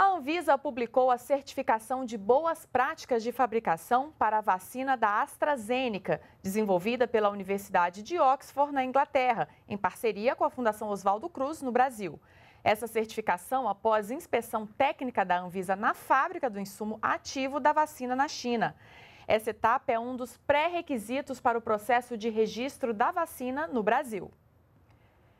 A Anvisa publicou a certificação de boas práticas de fabricação para a vacina da AstraZeneca, desenvolvida pela Universidade de Oxford, na Inglaterra, em parceria com a Fundação Oswaldo Cruz, no Brasil. Essa certificação após inspeção técnica da Anvisa na fábrica do insumo ativo da vacina na China. Essa etapa é um dos pré-requisitos para o processo de registro da vacina no Brasil.